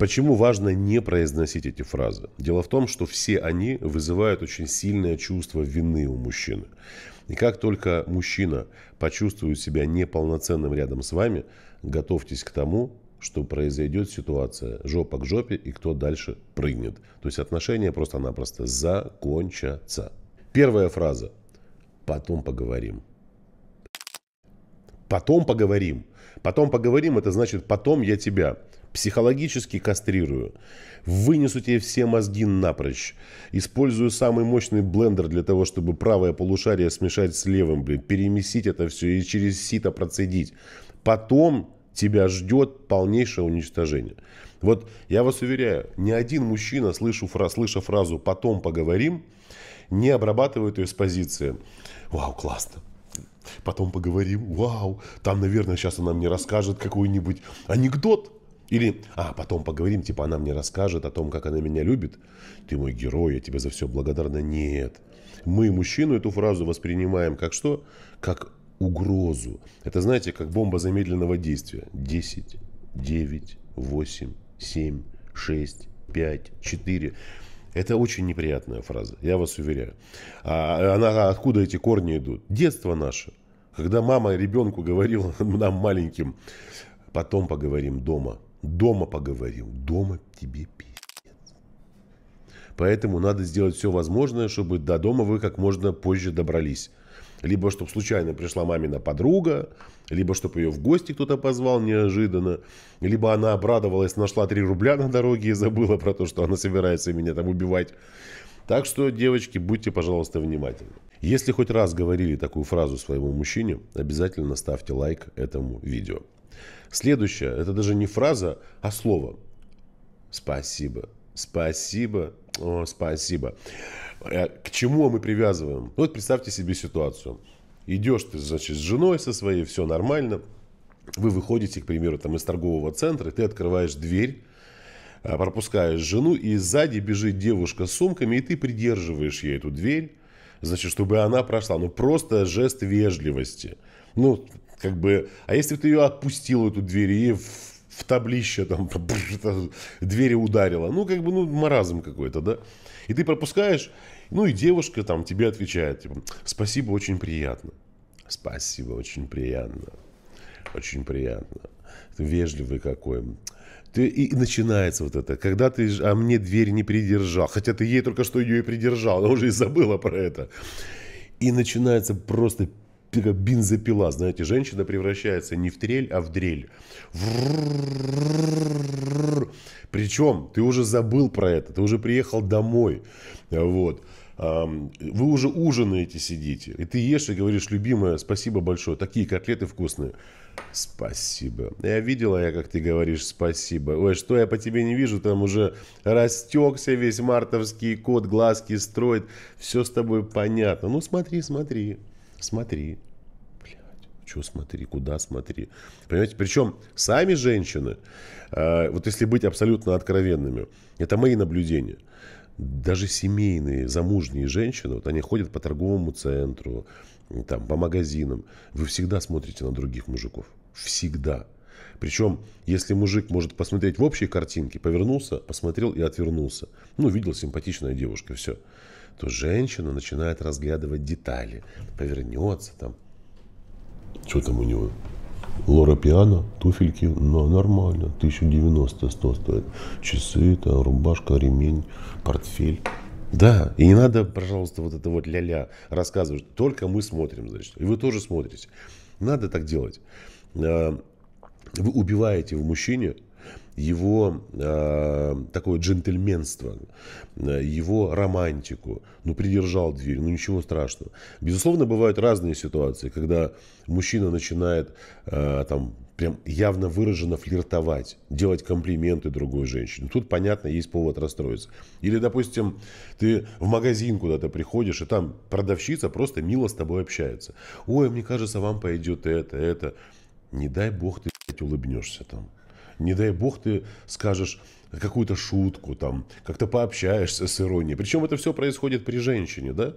Почему важно не произносить эти фразы? Дело в том, что все они вызывают очень сильное чувство вины у мужчины. И как только мужчина почувствует себя неполноценным рядом с вами, готовьтесь к тому, что произойдет ситуация жопа к жопе и кто дальше прыгнет. То есть отношения просто-напросто закончатся. Первая фраза. Потом поговорим. Потом поговорим. Потом поговорим, это значит потом я тебя. Психологически кастрирую. Вынесу тебе все мозги напрочь. Использую самый мощный блендер для того, чтобы правое полушарие смешать с левым, блин. Перемесить это все и через сито процедить. Потом тебя ждет полнейшее уничтожение. Вот я вас уверяю, ни один мужчина, слышу, фраз, слыша фразу «потом поговорим», не обрабатывает ее с позиции «Вау, классно, потом поговорим, вау, там, наверное, сейчас она мне расскажет какой-нибудь анекдот, или, а, потом поговорим, типа она мне расскажет о том, как она меня любит. Ты мой герой, я тебе за все благодарна. Нет. Мы, мужчину, эту фразу воспринимаем как что? Как угрозу. Это, знаете, как бомба замедленного действия. 10, 9, 8, 7, 6, 5, 4. Это очень неприятная фраза, я вас уверяю. А она, откуда эти корни идут? Детство наше. Когда мама ребенку говорила нам маленьким, потом поговорим дома – Дома поговорил, дома тебе пиздец. Поэтому надо сделать все возможное, чтобы до дома вы как можно позже добрались. Либо чтобы случайно пришла мамина подруга, либо чтобы ее в гости кто-то позвал неожиданно, либо она обрадовалась, нашла 3 рубля на дороге и забыла про то, что она собирается меня там убивать. Так что, девочки, будьте, пожалуйста, внимательны. Если хоть раз говорили такую фразу своему мужчине, обязательно ставьте лайк этому видео. Следующее, это даже не фраза, а слово. Спасибо, спасибо, о, спасибо. Э, к чему мы привязываем? Ну, вот представьте себе ситуацию. Идешь ты, значит, с женой со своей, все нормально. Вы выходите, к примеру, там из торгового центра, ты открываешь дверь, э, пропускаешь жену, и сзади бежит девушка с сумками, и ты придерживаешь ей эту дверь, значит, чтобы она прошла. Ну, просто жест вежливости. Ну, как бы, а если ты ее отпустил, эту дверь, и в, в таблище там двери ударила, ну, как бы, ну, маразм какой-то, да, и ты пропускаешь, ну, и девушка там тебе отвечает, типа, спасибо, очень приятно, спасибо, очень приятно, очень приятно, ты вежливый какой, ты, и начинается вот это, когда ты, а мне дверь не придержал, хотя ты ей только что ее и придержал, она уже и забыла про это. И начинается просто бензопила, знаете, женщина превращается не в трель, а в дрель. Причем ты уже забыл про это, ты уже приехал домой, вот. Вы уже ужинаете, сидите, и ты ешь и говоришь, любимая, спасибо большое, такие котлеты вкусные. Спасибо. Я видела я, как ты говоришь спасибо. Ой, что я по тебе не вижу, там уже растекся весь мартовский кот, глазки строит. Все с тобой понятно. Ну смотри, смотри смотри. Блядь, что смотри, куда смотри? Понимаете, причем сами женщины, э, вот если быть абсолютно откровенными, это мои наблюдения. Даже семейные, замужние женщины, вот они ходят по торговому центру, там, по магазинам. Вы всегда смотрите на других мужиков. Всегда. Причем, если мужик может посмотреть в общей картинке, повернулся, посмотрел и отвернулся. Ну, видел симпатичная девушка, все то женщина начинает разглядывать детали. Повернется там. Что там у него? Лора Пиано, туфельки, ну, нормально, 1090-100 стоит. Часы, там, рубашка, ремень, портфель. Да, и не надо, пожалуйста, вот это вот ля-ля рассказывать, только мы смотрим, значит, и вы тоже смотрите. Надо так делать. Э, вы убиваете в мужчине его э, такое джентльменство, э, его романтику. Ну, придержал дверь, ну ничего страшного. Безусловно, бывают разные ситуации, когда мужчина начинает э, там прям явно выраженно флиртовать, делать комплименты другой женщине. Тут, понятно, есть повод расстроиться. Или, допустим, ты в магазин куда-то приходишь, и там продавщица просто мило с тобой общается. «Ой, мне кажется, вам пойдет это, это». Не дай бог ты, блядь, улыбнешься там не дай бог ты скажешь какую-то шутку, там, как-то пообщаешься с иронией. Причем это все происходит при женщине, да?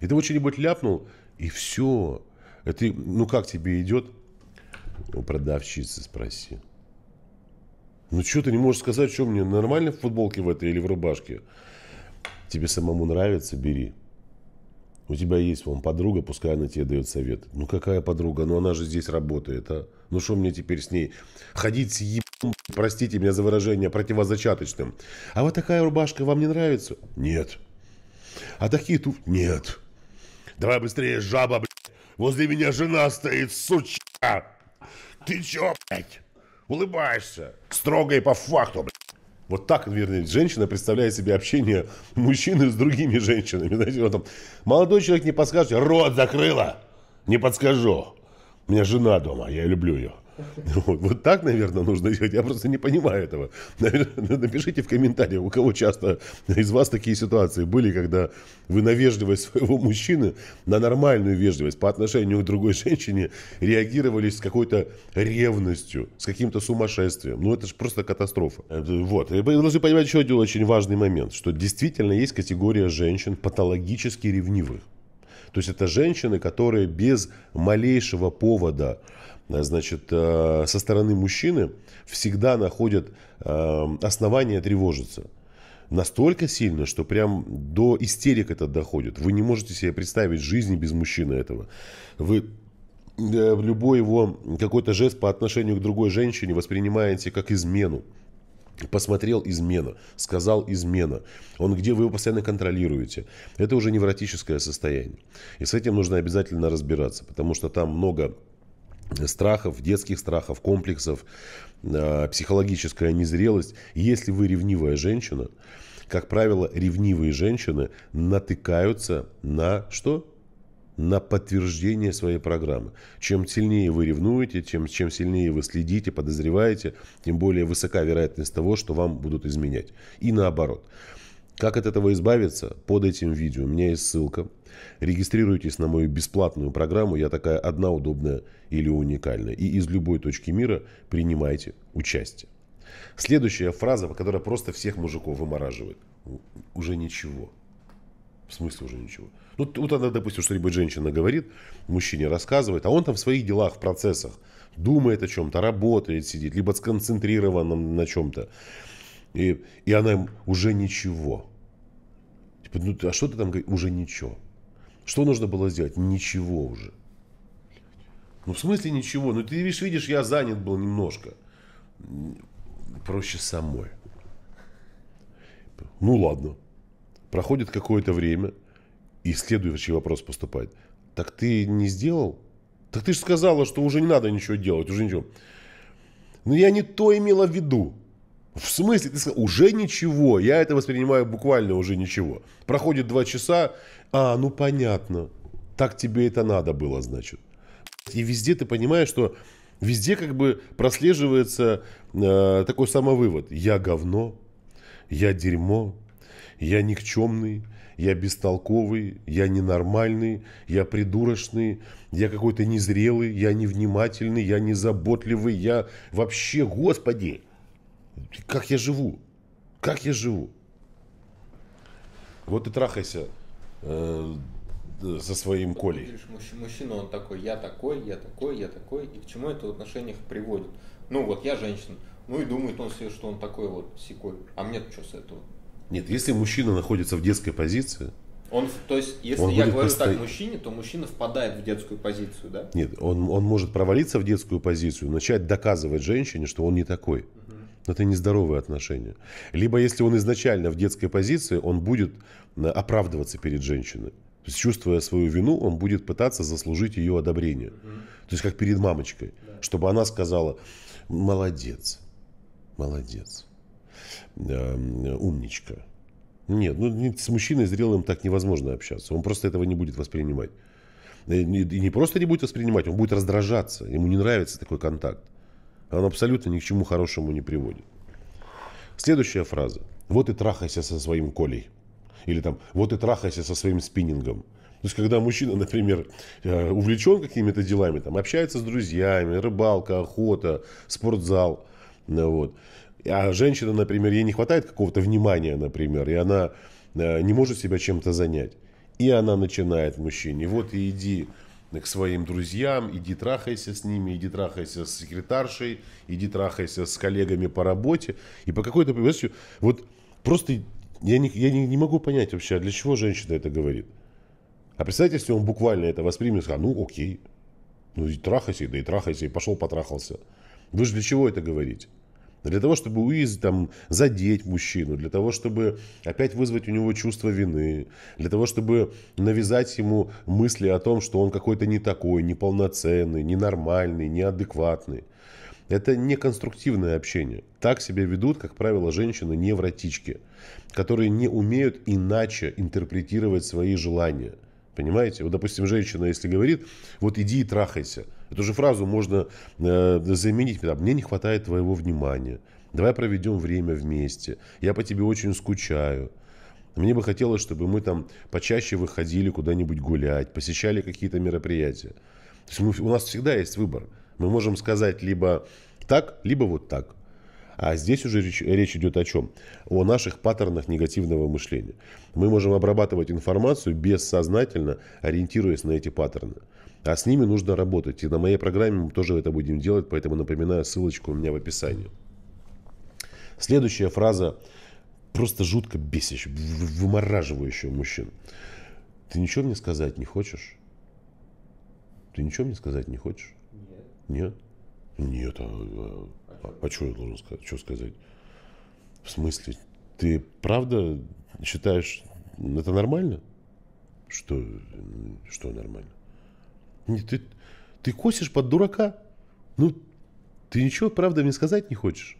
И ты вот что-нибудь ляпнул, и все. Это, а ну как тебе идет? У продавщицы спроси. Ну что ты не можешь сказать, что мне нормально в футболке в этой или в рубашке? Тебе самому нравится, бери. У тебя есть вон подруга, пускай она тебе дает совет. Ну какая подруга? Ну она же здесь работает, а? Ну что мне теперь с ней ходить с еб простите меня за выражение, противозачаточным. А вот такая рубашка вам не нравится? Нет. А такие тут? Нет. Давай быстрее, жаба, блядь. Возле меня жена стоит, сучка. Ты чё, блядь? Улыбаешься. Строго и по факту, блядь. Вот так, вернее, женщина представляет себе общение мужчины с другими женщинами. Знаете, вот там, молодой человек не подскажет, рот закрыла, не подскажу. У меня жена дома, я люблю ее. Вот, вот так, наверное, нужно делать. Я просто не понимаю этого. Наверное, напишите в комментариях, у кого часто из вас такие ситуации были, когда вы на вежливость своего мужчины, на нормальную вежливость по отношению к другой женщине реагировали с какой-то ревностью, с каким-то сумасшествием. Ну, это же просто катастрофа. Э, вот. И вы должны понимать еще один очень важный момент, что действительно есть категория женщин патологически ревнивых. То есть это женщины, которые без малейшего повода Э, значит, э, со стороны мужчины всегда находят э, основания тревожиться. Настолько сильно, что прям до истерик это доходит. Вы не можете себе представить жизни без мужчины этого. Вы любой его какой-то жест по отношению к другой женщине воспринимаете как измену. Посмотрел измена, сказал измена. Он где вы его постоянно контролируете. Это уже невротическое состояние. И с этим нужно обязательно разбираться, потому что там много страхов, детских страхов, комплексов, э, психологическая незрелость. Если вы ревнивая женщина, как правило, ревнивые женщины натыкаются на что? на подтверждение своей программы. Чем сильнее вы ревнуете, чем, чем сильнее вы следите, подозреваете, тем более высока вероятность того, что вам будут изменять. И наоборот. Как от этого избавиться? Под этим видео у меня есть ссылка. Регистрируйтесь на мою бесплатную программу. Я такая одна удобная или уникальная. И из любой точки мира принимайте участие. Следующая фраза, которая просто всех мужиков вымораживает. Уже ничего. В смысле уже ничего? Ну, вот она, допустим, что-нибудь женщина говорит, мужчине рассказывает, а он там в своих делах, в процессах думает о чем-то, работает, сидит, либо сконцентрирован на чем-то. И, и она им уже ничего. Типа, ну, а что ты там говоришь? Уже ничего. Что нужно было сделать? Ничего уже. Ну, в смысле ничего? Ну, ты видишь, видишь, я занят был немножко. Проще самой. Ну, ладно. Проходит какое-то время, и следующий вопрос поступает. Так ты не сделал? Так ты же сказала, что уже не надо ничего делать, уже ничего. Но ну, я не то имела в виду. В смысле? Ты сказал, уже ничего. Я это воспринимаю буквально уже ничего. Проходит два часа. А, ну понятно. Так тебе это надо было, значит. И везде ты понимаешь, что везде как бы прослеживается э, такой самовывод. Я говно, я дерьмо, я никчемный, я бестолковый, я ненормальный, я придурочный, я какой-то незрелый, я невнимательный, я незаботливый, я вообще, господи, как я живу? Как я живу? Вот и трахайся э, со своим Колей. мужчина, мужчина, он такой, я такой, я такой, я такой. И к чему это в отношениях приводит? Ну вот, я женщина. Ну и думает он себе, что он такой вот секой. А мне что с этого? Нет, если мужчина находится в детской позиции, он, то есть, если он я говорю посто... так мужчине, то мужчина впадает в детскую позицию, да? Нет, он, он может провалиться в детскую позицию, начать доказывать женщине, что он не такой это нездоровые отношения. Либо если он изначально в детской позиции, он будет э, оправдываться перед женщиной. То есть, чувствуя свою вину, он будет пытаться заслужить ее одобрение. То есть, как перед мамочкой. Чтобы она сказала, молодец, молодец, э, умничка. Нет, ну с мужчиной зрелым так невозможно общаться. Он просто этого не будет воспринимать. Э, и не просто не будет воспринимать, он будет раздражаться. Ему не нравится такой контакт он абсолютно ни к чему хорошему не приводит. Следующая фраза. Вот и трахайся со своим Колей. Или там, вот и трахайся со своим спиннингом. То есть, когда мужчина, например, э, увлечен какими-то делами, там, общается с друзьями, рыбалка, охота, спортзал, э, вот. А женщина, например, ей не хватает какого-то внимания, например, и она э, не может себя чем-то занять. И она начинает мужчине, вот и иди к своим друзьям, иди трахайся с ними, иди трахайся с секретаршей, иди трахайся с коллегами по работе. И по какой-то, понимаешь, вот просто я, не, я не, не могу понять вообще, а для чего женщина это говорит. А представьте, если он буквально это воспримет, и скажет, ну окей, ну и трахайся, да и трахайся, и пошел потрахался. Вы же для чего это говорите? для того, чтобы уиз, там, задеть мужчину, для того, чтобы опять вызвать у него чувство вины, для того, чтобы навязать ему мысли о том, что он какой-то не такой, неполноценный, ненормальный, неадекватный. Это не конструктивное общение. Так себя ведут, как правило, женщины-невротички, которые не умеют иначе интерпретировать свои желания. Понимаете? Вот, допустим, женщина, если говорит, вот иди и трахайся. Эту же фразу можно э, заменить, мне не хватает твоего внимания. Давай проведем время вместе. Я по тебе очень скучаю. Мне бы хотелось, чтобы мы там почаще выходили куда-нибудь гулять, посещали какие-то мероприятия. То есть мы, у нас всегда есть выбор. Мы можем сказать либо так, либо вот так. А здесь уже речь, речь идет о чем? О наших паттернах негативного мышления. Мы можем обрабатывать информацию бессознательно, ориентируясь на эти паттерны. А с ними нужно работать. И на моей программе мы тоже это будем делать, поэтому напоминаю, ссылочку у меня в описании. Следующая фраза просто жутко бесящая, вымораживающая мужчин. Ты ничего мне сказать не хочешь? Ты ничего мне сказать не хочешь? Нет. Нет? Нет, а, а а, а что я должен сказать? Что сказать? В смысле, ты правда считаешь, это нормально? Что, что нормально? Не, ты, ты косишь под дурака? Ну, ты ничего, правда, мне сказать не хочешь?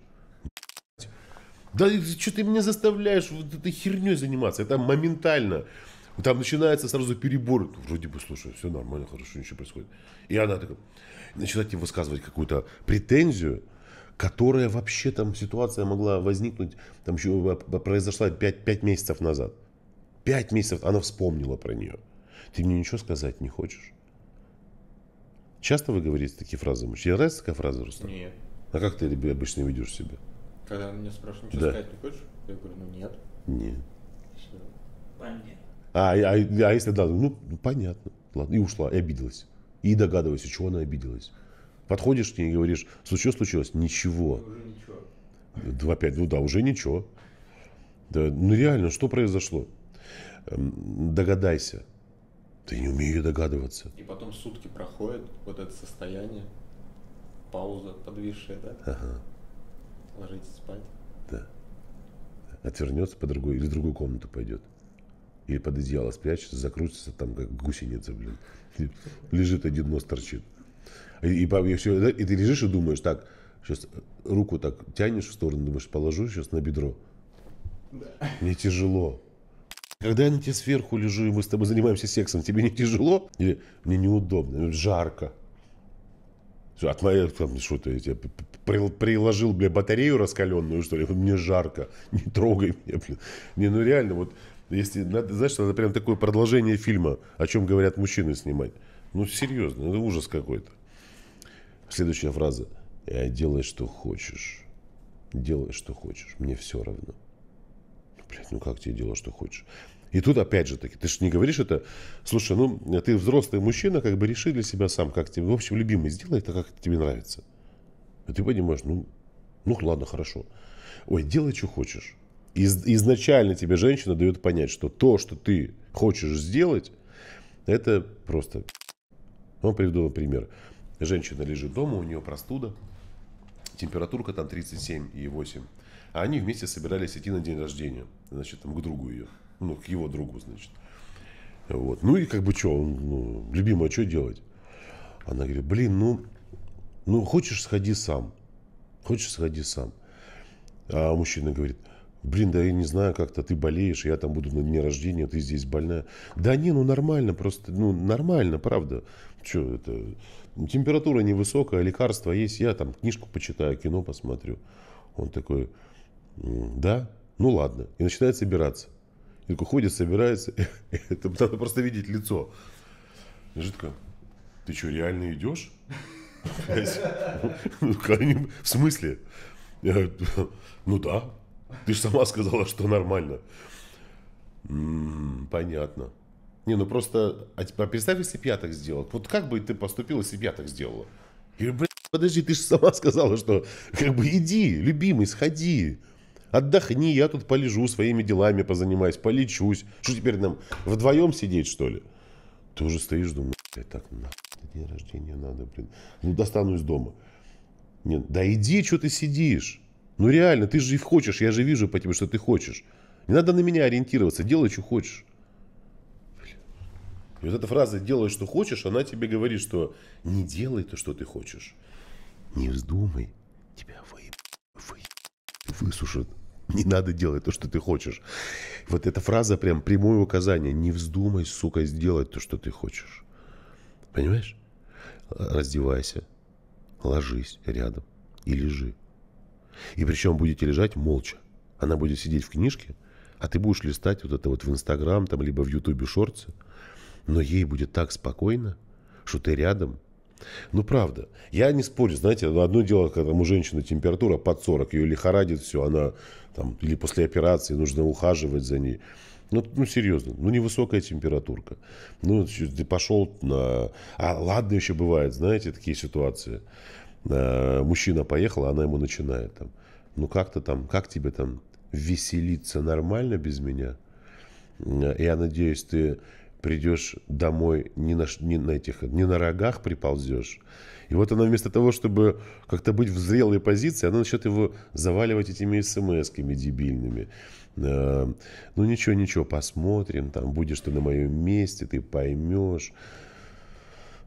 Да что ты меня заставляешь вот этой херней заниматься? Это моментально. Там начинается сразу перебор. Вроде бы, слушай, все нормально, хорошо, ничего происходит. И она такая, начинает тебе высказывать какую-то претензию, которая вообще там ситуация могла возникнуть, там еще произошла 5, 5 месяцев назад. 5 месяцев она вспомнила про нее. Ты мне ничего сказать не хочешь? Часто вы говорите такие фразы? Тебе нравится такая фраза, Рустам? Нет. А как ты обычно ведешь себя? Когда меня спрашивают, ничего да. сказать не хочешь? Я говорю, ну нет. Нет. Понятно. А, а, а если да, ну, ну понятно. Ладно, и ушла, и обиделась. И догадываюсь, чего она обиделась. Подходишь к ней и говоришь, "Случилось? случилось? Ничего. Два пять? ну да, уже ничего. Да, ну реально, что произошло? Эм, догадайся. Ты не умею догадываться. И потом сутки проходит вот это состояние, пауза подвисшая, да? Ага. Ложитесь спать. Да. Отвернется по другой или в другую комнату пойдет. Или под одеяло спрячется, закрутится там, как гусеница, блин. Лежит один нос торчит. И, и, и, все, и ты лежишь и думаешь, так, сейчас э, руку так тянешь в сторону, думаешь, положу сейчас на бедро. Мне тяжело. Когда я на тебе сверху лежу, и мы с тобой занимаемся сексом, тебе не тяжело? Или мне неудобно, жарко. Все, от моей, там, что то я тебе приложил, бля, батарею раскаленную, что ли? Мне жарко, не трогай меня, блин. Не, ну реально, вот, если, надо, знаешь, надо прям такое продолжение фильма, о чем говорят мужчины снимать. Ну, серьезно, ну, это ужас какой-то. Следующая фраза. «Э, делай, что хочешь. Делай, что хочешь. Мне все равно. Блять, ну как тебе делать, что хочешь? И тут опять же таки, ты же не говоришь это, слушай, ну ты взрослый мужчина, как бы реши для себя сам, как тебе, в общем, любимый, сделай это, как тебе нравится. А ты понимаешь, ну, ну ладно, хорошо. Ой, делай, что хочешь. Из, изначально тебе женщина дает понять, что то, что ты хочешь сделать, это просто ну, приведу пример. Женщина лежит дома, у нее простуда, температурка там 37,8. А они вместе собирались идти на день рождения, значит, там к другу ее, ну, к его другу, значит. Вот. Ну и как бы что, ну, любимая, что делать? Она говорит, блин, ну, ну хочешь сходи сам, хочешь сходи сам. А мужчина говорит, Блин, да я не знаю, как-то ты болеешь, я там буду на дне рождения, ты здесь больная. Да не, ну нормально, просто, ну нормально, правда. Че это? Температура невысокая, лекарства есть, я там книжку почитаю, кино посмотрю. Он такой, да, ну ладно. И начинает собираться. И такой ходит, собирается. Это надо просто видеть лицо. Жидко. Ты что, реально идешь? Ну, в смысле? Ну да. Ты же сама сказала, что нормально. М-м, понятно. Не, ну просто, а, а представь, если бы я так сделал. Вот как бы ты поступила, если бы я так сделала? Я говорю, подожди, ты же сама сказала, что как бы иди, любимый, сходи. Отдохни, я тут полежу, своими делами позанимаюсь, полечусь. Что теперь нам вдвоем сидеть, что ли? Ты уже стоишь, думаешь, так на день рождения надо, блин. Ну, достану из дома. Нет, да иди, что ты сидишь. Ну реально, ты же и хочешь, я же вижу по тебе, что ты хочешь. Не надо на меня ориентироваться, делай, что хочешь. И вот эта фраза «делай, что хочешь», она тебе говорит, что не делай то, что ты хочешь. Не вздумай, тебя вы... вы... высушат. Не надо делать то, что ты хочешь. Вот эта фраза прям прямое указание. Не вздумай, сука, сделать то, что ты хочешь. Понимаешь? Раздевайся, ложись рядом и лежи. И причем будете лежать молча. Она будет сидеть в книжке, а ты будешь листать вот это вот в Инстаграм, там, либо в Ютубе шорты. Но ей будет так спокойно, что ты рядом. Ну, правда. Я не спорю, знаете, одно дело, когда у женщины температура под 40, ее лихорадит все, она там, или после операции нужно ухаживать за ней. Ну, ну, серьезно, ну, невысокая температурка. Ну, ты пошел на... А ладно еще бывает, знаете, такие ситуации. Э, мужчина поехал, а она ему начинает там, ну как то там, как тебе там веселиться нормально без меня? Э, я надеюсь, ты придешь домой не на, не на этих, не на рогах приползешь. И вот она вместо того, чтобы как-то быть в зрелой позиции, она начнет его заваливать этими смс-ками дебильными. Э, ну ничего, ничего, посмотрим, там будешь ты на моем месте, ты поймешь.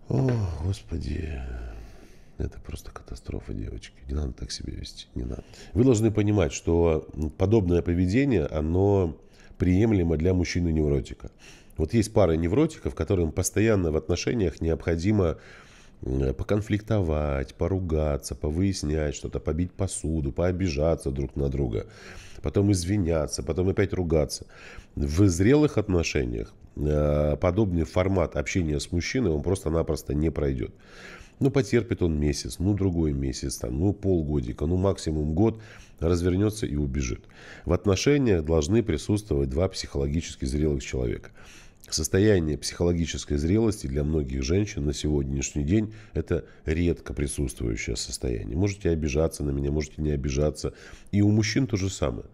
О, господи. Это просто катастрофа, девочки. Не надо так себя вести. Не надо. Вы должны понимать, что подобное поведение, оно приемлемо для мужчины-невротика. Вот есть пара невротиков, которым постоянно в отношениях необходимо поконфликтовать, поругаться, повыяснять что-то, побить посуду, пообижаться друг на друга, потом извиняться, потом опять ругаться. В зрелых отношениях э, подобный формат общения с мужчиной, он просто-напросто не пройдет. Ну, потерпит он месяц, ну, другой месяц, там, ну, полгодика, ну, максимум год, развернется и убежит. В отношениях должны присутствовать два психологически зрелых человека. Состояние психологической зрелости для многих женщин на сегодняшний день – это редко присутствующее состояние. Можете обижаться на меня, можете не обижаться. И у мужчин то же самое.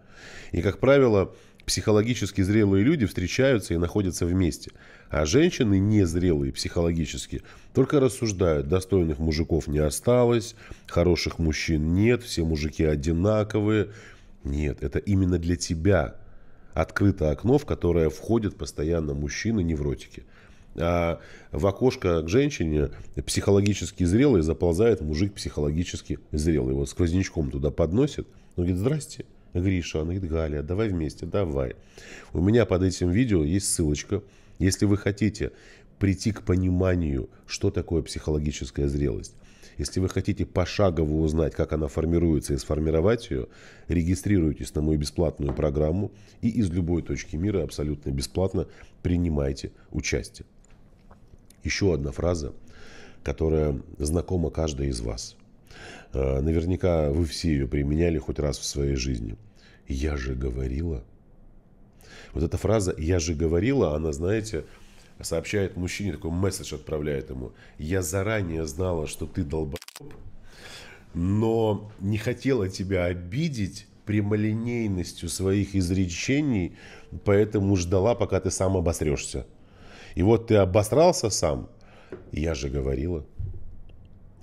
И, как правило, Психологически зрелые люди встречаются и находятся вместе, а женщины, незрелые психологически, только рассуждают, достойных мужиков не осталось, хороших мужчин нет, все мужики одинаковые. Нет, это именно для тебя открыто окно, в которое входят постоянно мужчины-невротики. А в окошко к женщине психологически зрелый заползает мужик психологически зрелый. Его сквознячком туда подносит, он говорит, здрасте, Гриша, она говорит, Галя, давай вместе, давай. У меня под этим видео есть ссылочка. Если вы хотите прийти к пониманию, что такое психологическая зрелость, если вы хотите пошагово узнать, как она формируется и сформировать ее, регистрируйтесь на мою бесплатную программу и из любой точки мира абсолютно бесплатно принимайте участие. Еще одна фраза, которая знакома каждой из вас – Э, наверняка вы все ее применяли хоть раз в своей жизни. «Я же говорила». Вот эта фраза «я же говорила», она, знаете, сообщает мужчине, такой месседж отправляет ему. «Я заранее знала, что ты долбоеб, но не хотела тебя обидеть прямолинейностью своих изречений, поэтому ждала, пока ты сам обосрешься. И вот ты обосрался сам, я же говорила».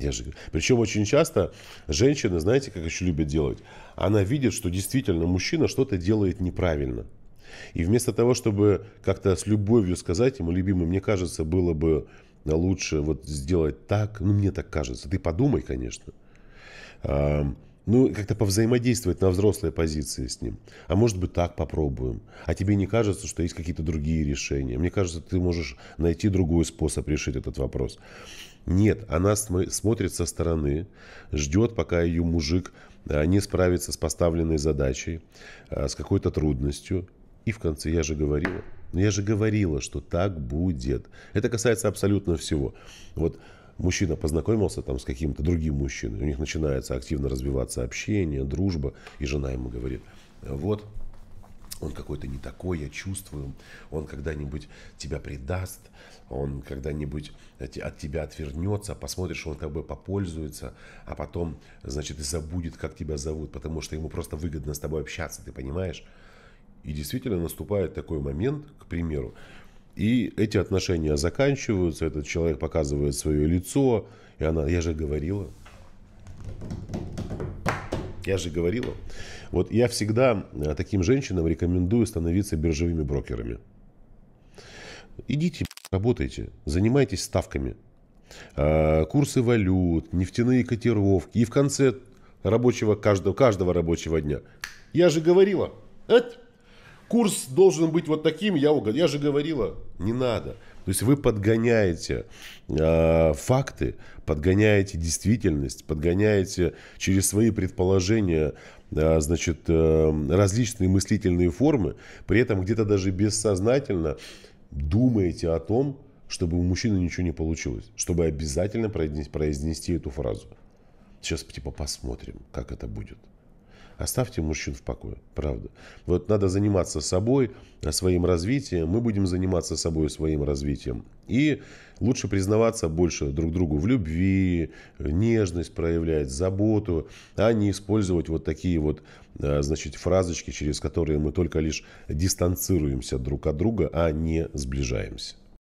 Я же... Причем очень часто женщины, знаете, как еще любят делать? Она видит, что действительно мужчина что-то делает неправильно. И вместо того, чтобы как-то с любовью сказать ему, любимый, мне кажется, было бы лучше вот сделать так, ну мне так кажется, ты подумай, конечно. А, ну, как-то повзаимодействовать на взрослой позиции с ним. А может быть так попробуем. А тебе не кажется, что есть какие-то другие решения? Мне кажется, ты можешь найти другой способ решить этот вопрос. Нет, она см смотрит со стороны, ждет, пока ее мужик э, не справится с поставленной задачей, э, с какой-то трудностью. И в конце, я же говорила, я же говорила, что так будет. Это касается абсолютно всего. Вот мужчина познакомился там с каким-то другим мужчиной, у них начинается активно развиваться общение, дружба, и жена ему говорит, вот он какой-то не такой, я чувствую, он когда-нибудь тебя предаст, он когда-нибудь от тебя отвернется, посмотришь, он как бы попользуется, а потом, значит, и забудет, как тебя зовут, потому что ему просто выгодно с тобой общаться, ты понимаешь? И действительно наступает такой момент, к примеру, и эти отношения заканчиваются, этот человек показывает свое лицо, и она, я же говорила, я же говорил Вот я всегда э, таким женщинам рекомендую становиться биржевыми брокерами. Идите, работайте, занимайтесь ставками. Э, курсы валют, нефтяные котировки. И в конце рабочего, каждого, каждого рабочего дня. Я же говорила, Эт, курс должен быть вот таким, я угадал. Я же говорила, не надо. То есть вы подгоняете э, факты, подгоняете действительность, подгоняете через свои предположения э, значит, э, различные мыслительные формы, при этом где-то даже бессознательно думаете о том, чтобы у мужчины ничего не получилось, чтобы обязательно произнести, произнести эту фразу. Сейчас типа посмотрим, как это будет. Оставьте мужчин в покое, правда. Вот надо заниматься собой, э, своим развитием. Мы будем заниматься собой, своим развитием. И лучше признаваться больше друг другу в любви, э, нежность проявлять, заботу, а не использовать вот такие вот, э, значит, фразочки, через которые мы только лишь дистанцируемся друг от друга, а не сближаемся.